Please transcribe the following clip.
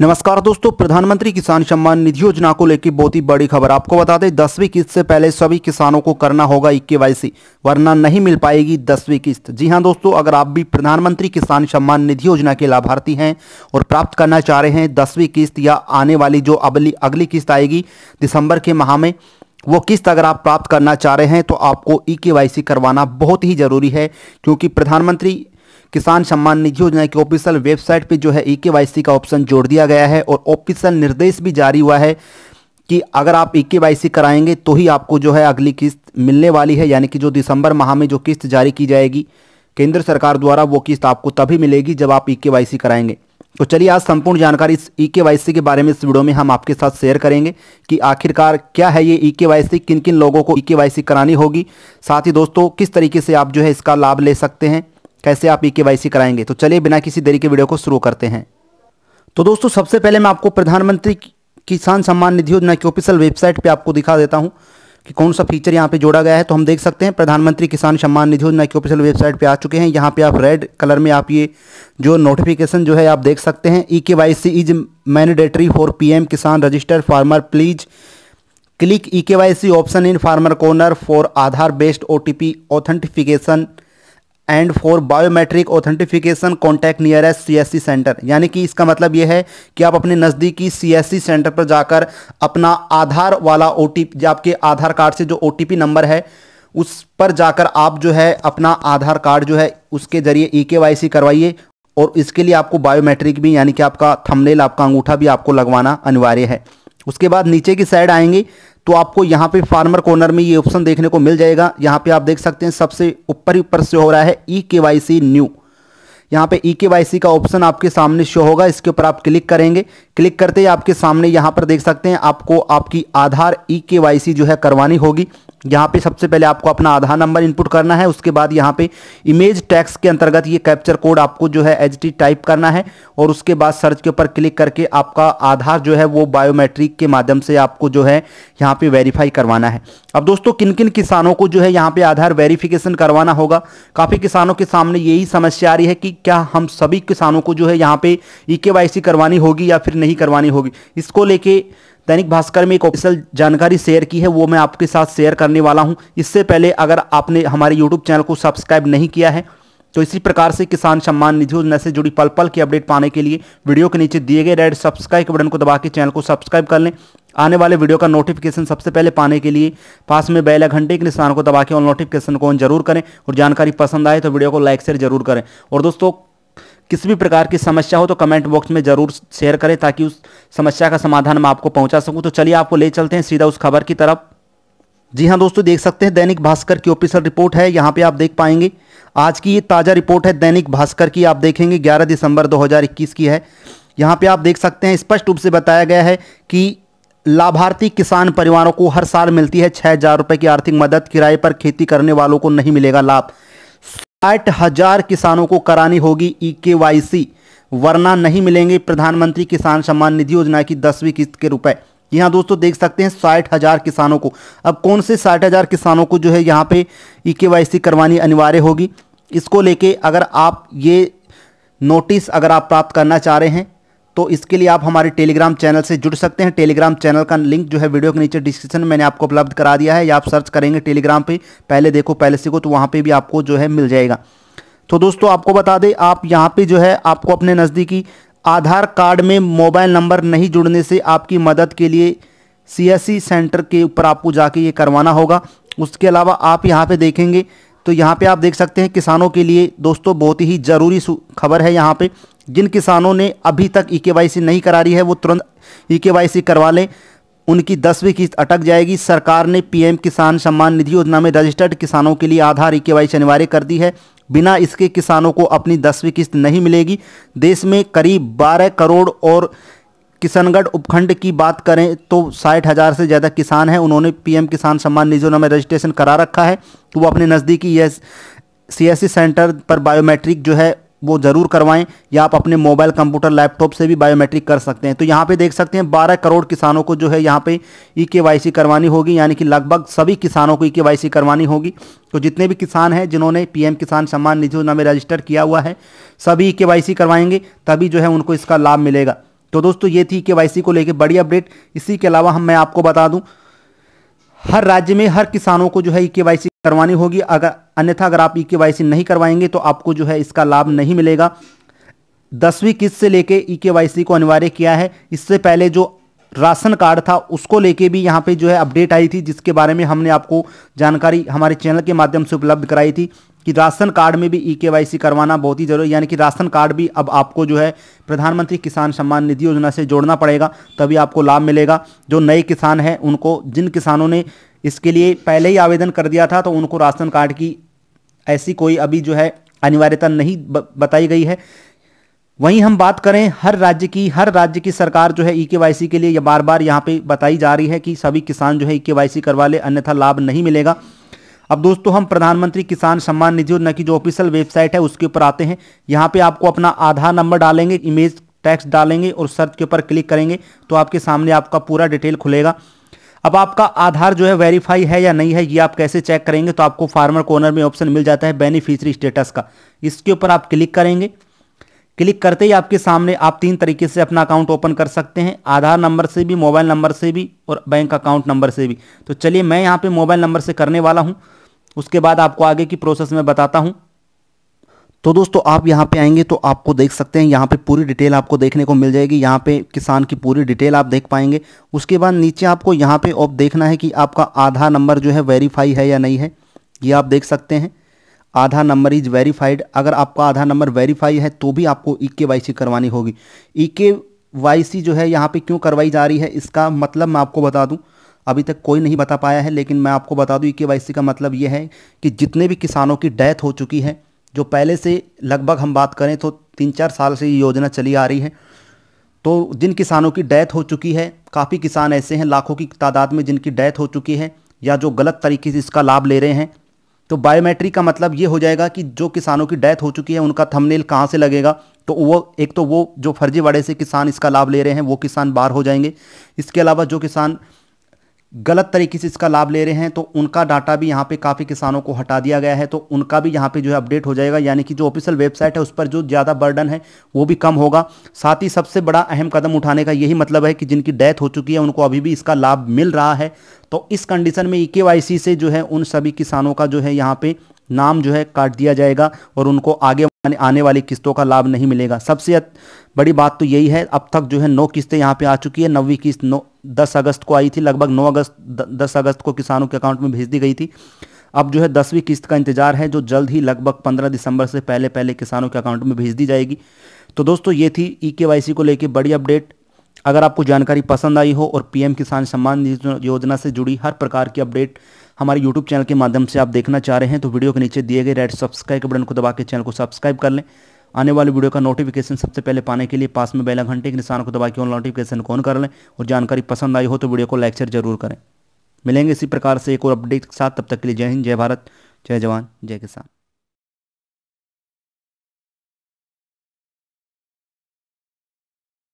नमस्कार दोस्तों प्रधानमंत्री किसान सम्मान निधि योजना को लेकर बहुत ही बड़ी खबर आपको बता दें दसवीं किस्त से पहले सभी किसानों को करना होगा इक्के वरना नहीं मिल पाएगी दसवीं किस्त जी हां दोस्तों अगर आप भी प्रधानमंत्री किसान सम्मान निधि योजना के लाभार्थी हैं और प्राप्त करना चाह रहे हैं दसवीं किस्त या आने वाली जो अगली अगली किस्त आएगी दिसंबर के माह में वो किस्त अगर आप प्राप्त करना चाह रहे हैं तो आपको ई करवाना बहुत ही ज़रूरी है क्योंकि प्रधानमंत्री किसान सम्मान निधि योजना की ऑफिशियल वेबसाइट पर जो है ई e का ऑप्शन जोड़ दिया गया है और ऑफिशियल निर्देश भी जारी हुआ है कि अगर आप ई e के कराएंगे तो ही आपको जो है अगली किस्त मिलने वाली है यानी कि जो दिसंबर माह में जो किस्त जारी की जाएगी केंद्र सरकार द्वारा वो किस्त आपको तभी मिलेगी जब आप ई e कराएंगे तो चलिए आज संपूर्ण जानकारी इस ई के बारे में इस वीडियो में हम आपके साथ शेयर करेंगे कि आखिरकार क्या है ये ई के किन किन लोगों को ई करानी होगी साथ ही दोस्तों किस तरीके से आप जो है इसका लाभ ले सकते हैं कैसे आप ई e के कराएंगे तो चलिए बिना किसी देरी के वीडियो को शुरू करते हैं तो दोस्तों सबसे पहले मैं आपको प्रधानमंत्री किसान सम्मान निधि योजना की ऑफिशियल वेबसाइट पे आपको दिखा देता हूँ कि कौन सा फीचर यहाँ पे जोड़ा गया है तो हम देख सकते हैं प्रधानमंत्री किसान सम्मान निधि योजना की ऑफिशियल वेबसाइट पे आ चुके हैं यहाँ पे आप रेड कलर में आप ये जो नोटिफिकेशन जो है आप देख सकते हैं E K Y C is mandatory for PM Kisan register farmer please click E K Y C option in farmer corner for Aadhaar based O authentification and for biometric authentification contact nearest CSC centre यानी कि इसका मतलब यह है कि आप अपने नज़दीकी सीएससी सेंटर पर जाकर अपना आधार वाला ओ आपके आधार कार्ड से जो ओ नंबर है उस पर जाकर आप जो है अपना आधार कार्ड जो है उसके जरिए ई e के करवाइए और इसके लिए आपको बायोमेट्रिक भी यानी कि आपका थंबनेल आपका अंगूठा भी आपको लगवाना अनिवार्य है उसके बाद नीचे की साइड आएंगे तो आपको यहाँ पे फार्मर कॉर्नर में ये ऑप्शन देखने को मिल जाएगा यहाँ पे आप देख सकते हैं सबसे ऊपर ऊपर से हो रहा है ई के वाई सी न्यू यहाँ पे ई के वाई सी का ऑप्शन आपके सामने शो होगा इसके ऊपर आप क्लिक करेंगे क्लिक करते ही आपके सामने यहाँ पर देख सकते हैं आपको आपकी आधार ई के वाई सी जो है करवानी होगी यहाँ पे सबसे पहले आपको अपना आधार नंबर इनपुट करना है उसके बाद यहाँ पे इमेज टैक्स के अंतर्गत ये कैप्चर कोड आपको जो है एच टाइप करना है और उसके बाद सर्च के ऊपर क्लिक करके आपका आधार जो है वो बायोमेट्रिक के माध्यम से आपको जो है यहाँ पे वेरीफाई करवाना है अब दोस्तों किन किन किसानों को जो है यहाँ पे आधार वेरीफिकेशन करवाना होगा काफ़ी किसानों के सामने यही समस्या आ रही है कि क्या हम सभी किसानों को जो है यहाँ पे ई e करवानी होगी या फिर नहीं करवानी होगी इसको लेके दैनिक भास्कर में एक ऑफिशियल जानकारी शेयर की है वो मैं आपके साथ शेयर करने वाला हूँ इससे पहले अगर आपने हमारे यूट्यूब चैनल को सब्सक्राइब नहीं किया है तो इसी प्रकार से किसान सम्मान निधि योजना से जुड़ी पल पल की अपडेट पाने के लिए वीडियो के नीचे दिए गए रेड सब्सक्राइब बटन को दबा के चैनल को सब्सक्राइब कर लें आने वाले वीडियो का नोटिफिकेशन सबसे पहले पाने के लिए पास में बैला घंटे के निशान को दबा के और नोटिफिकेशन को ऑन जरूर करें और जानकारी पसंद आए तो वीडियो को लाइक शेयर जरूर करें और दोस्तों किसी भी प्रकार की समस्या हो तो कमेंट बॉक्स में ज़रूर शेयर करें ताकि उस समस्या का समाधान मैं आपको पहुंचा सकूं तो चलिए आपको ले चलते हैं सीधा उस खबर की तरफ जी हाँ दोस्तों देख सकते हैं दैनिक भास्कर की ऑफिशियल रिपोर्ट है यहाँ पे आप देख पाएंगे आज की ये ताज़ा रिपोर्ट है दैनिक भास्कर की आप देखेंगे ग्यारह दिसंबर दो की है यहाँ पे आप देख सकते हैं स्पष्ट रूप से बताया गया है कि लाभार्थी किसान परिवारों को हर साल मिलती है छः हज़ार रुपए की आर्थिक मदद किराए पर खेती करने वालों को नहीं मिलेगा लाभ साठ हज़ार किसानों को करानी होगी ई के वाई सी वरना नहीं मिलेंगे प्रधानमंत्री किसान सम्मान निधि योजना की दसवीं किस्त के रुपए यहाँ दोस्तों देख सकते हैं साठ हज़ार किसानों को अब कौन से साठ हज़ार किसानों को जो है यहाँ पे ई e के करवानी अनिवार्य होगी इसको लेके अगर आप ये नोटिस अगर आप प्राप्त करना चाह रहे हैं तो इसके लिए आप हमारे टेलीग्राम चैनल से जुड़ सकते हैं टेलीग्राम चैनल का लिंक जो है वीडियो के नीचे डिस्क्रिप्शन में मैंने आपको उपलब्ध करा दिया है या आप सर्च करेंगे टेलीग्राम पे पहले देखो पहले सीखो तो वहाँ पे भी आपको जो है मिल जाएगा तो दोस्तों आपको बता दें आप यहाँ पे जो है आपको अपने नज़दीकी आधार कार्ड में मोबाइल नंबर नहीं जुड़ने से आपकी मदद के लिए सी सेंटर के ऊपर आपको जाके ये करवाना होगा उसके अलावा आप यहाँ पे देखेंगे तो यहाँ पे आप देख सकते हैं किसानों के लिए दोस्तों बहुत ही ज़रूरी खबर है यहाँ पे जिन किसानों ने अभी तक ई e के नहीं करा रही है वो तुरंत ई e के करवा लें उनकी दसवीं किस्त अटक जाएगी सरकार ने पीएम किसान सम्मान निधि योजना में रजिस्टर्ड किसानों के लिए आधार ई e के अनिवार्य कर दी है बिना इसके किसानों को अपनी दसवीं किस्त नहीं मिलेगी देश में करीब बारह करोड़ और किशनगढ़ उपखंड की बात करें तो साठ हज़ार से ज़्यादा किसान हैं उन्होंने पीएम किसान सम्मान निधि में रजिस्ट्रेशन करा रखा है तो वो अपने नज़दीकी ये सी सेंटर पर बायोमेट्रिक जो है वो ज़रूर करवाएं या आप अपने मोबाइल कंप्यूटर लैपटॉप से भी बायोमेट्रिक कर सकते हैं तो यहाँ पे देख सकते हैं 12 करोड़ किसानों को जो है यहाँ पे ई के करवानी होगी यानी कि लगभग सभी किसानों को ई के करवानी होगी तो जितने भी किसान हैं जिन्होंने पीएम किसान सम्मान निधि योजना में रजिस्टर किया हुआ है सभी ई के करवाएंगे तभी जो है उनको इसका लाभ मिलेगा तो दोस्तों ये थी के को लेकर बड़ी अपडेट इसी के अलावा हम मैं आपको बता दूँ हर राज्य में हर किसानों को जो है ई e के करवानी होगी अगर अन्यथा अगर आप ई e के नहीं करवाएंगे तो आपको जो है इसका लाभ नहीं मिलेगा दसवीं किस्त से लेके ई e के को अनिवार्य किया है इससे पहले जो राशन कार्ड था उसको लेके भी यहाँ पे जो है अपडेट आई थी जिसके बारे में हमने आपको जानकारी हमारे चैनल के माध्यम से उपलब्ध कराई थी कि राशन कार्ड में भी ई e के करवाना बहुत ही जरूरी यानी कि राशन कार्ड भी अब आपको जो है प्रधानमंत्री किसान सम्मान निधि योजना से जोड़ना पड़ेगा तभी आपको लाभ मिलेगा जो नए किसान हैं उनको जिन किसानों ने इसके लिए पहले ही आवेदन कर दिया था तो उनको राशन कार्ड की ऐसी कोई अभी जो है अनिवार्यता नहीं बताई गई है वहीं हम बात करें हर राज्य की हर राज्य की सरकार जो है ई e के के लिए यह बार बार यहाँ पे बताई जा रही है कि सभी किसान जो है ई e के करवा ले अन्यथा लाभ नहीं मिलेगा अब दोस्तों हम प्रधानमंत्री किसान सम्मान निधि योजना की जो ऑफिशियल वेबसाइट है उसके ऊपर आते हैं यहाँ पे आपको अपना आधार नंबर डालेंगे इमेज टैक्स डालेंगे और सर्च के ऊपर क्लिक करेंगे तो आपके सामने आपका पूरा डिटेल खुलेगा अब आपका आधार जो है वेरीफाई है या नहीं है ये आप कैसे चेक करेंगे तो आपको फार्मर कॉर्नर में ऑप्शन मिल जाता है बेनिफिशरी स्टेटस का इसके ऊपर आप क्लिक करेंगे क्लिक करते ही आपके सामने आप तीन तरीके से अपना अकाउंट ओपन कर सकते हैं आधार नंबर से भी मोबाइल नंबर से भी और बैंक अकाउंट नंबर से भी तो चलिए मैं यहाँ पे मोबाइल नंबर से करने वाला हूँ उसके बाद आपको आगे की प्रोसेस में बताता हूँ तो दोस्तों आप यहाँ पे आएंगे तो आपको देख सकते हैं यहाँ पे पूरी डिटेल आपको देखने को मिल जाएगी यहाँ पे किसान की पूरी डिटेल आप देख पाएंगे उसके बाद नीचे आपको यहाँ पे अब देखना है कि आपका आधार नंबर जो है वेरीफाई है या नहीं है ये आप देख सकते हैं आधार नंबर इज वेरीफाइड अगर आपका आधार नंबर वेरीफाई है तो भी आपको ई e के करवानी होगी ई e के जो है यहाँ पे क्यों करवाई जा रही है इसका मतलब मैं आपको बता दूँ अभी तक कोई नहीं बता पाया है लेकिन मैं आपको बता दूँ ई के का मतलब ये है कि जितने भी किसानों की डेथ हो चुकी है जो पहले से लगभग हम बात करें तो तीन चार साल से ये योजना चली आ रही है तो जिन किसानों की डेथ हो चुकी है काफ़ी किसान ऐसे हैं लाखों की तादाद में जिनकी डेथ हो चुकी है या जो गलत तरीके से इसका लाभ ले रहे हैं तो बायोमेट्रिक का मतलब ये हो जाएगा कि जो किसानों की डेथ हो चुकी है उनका थंबनेल कहाँ से लगेगा तो वो एक तो वो जो फर्जीवाड़े से किसान इसका लाभ ले रहे हैं वो किसान बाहर हो जाएंगे इसके अलावा जो किसान गलत तरीके से इसका लाभ ले रहे हैं तो उनका डाटा भी यहाँ पे काफ़ी किसानों को हटा दिया गया है तो उनका भी यहाँ पे जो है अपडेट हो जाएगा यानी कि जो ऑफिशियल वेबसाइट है उस पर जो ज़्यादा बर्डन है वो भी कम होगा साथ ही सबसे बड़ा अहम कदम उठाने का यही मतलब है कि जिनकी डेथ हो चुकी है उनको अभी भी इसका लाभ मिल रहा है तो इस कंडीशन में ई e से जो है उन सभी किसानों का जो है यहाँ पर नाम जो है काट दिया जाएगा और उनको आगे आने वाली किस्तों का लाभ नहीं मिलेगा सबसे बड़ी बात तो यही है अब तक जो है नौ किस्तें यहाँ पे आ चुकी है नौवीं किस्त नौ दस अगस्त को आई थी लगभग नौ अगस्त दस अगस्त को किसानों के अकाउंट में भेज दी गई थी अब जो है दसवीं किस्त का इंतजार है जो जल्द ही लगभग पंद्रह दिसंबर से पहले पहले किसानों के अकाउंट में भेज दी जाएगी तो दोस्तों ये थी ई e के को लेकर बड़ी अपडेट अगर आपको जानकारी पसंद आई हो और पीएम किसान सम्मान योजना से जुड़ी हर प्रकार की अपडेट हमारे यूट्यूब चैनल के माध्यम से आप देखना चाह रहे हैं तो वीडियो के नीचे दिए गए रेड सब्सक्राइब बटन को दबा के चैनल को सब्सक्राइब कर लें आने वाले वीडियो का नोटिफिकेशन सबसे पहले पाने के लिए पास में बेला घंटे के निशान को दबा के ऑन नोटिफिकेशन को ऑन कर लें और जानकारी पसंद आई हो तो वीडियो को लाइक शेयर जरूर करें मिलेंगे इसी प्रकार से एक और अपडेट के साथ तब तक के लिए जय हिंद जय भारत जय जवान जय किसान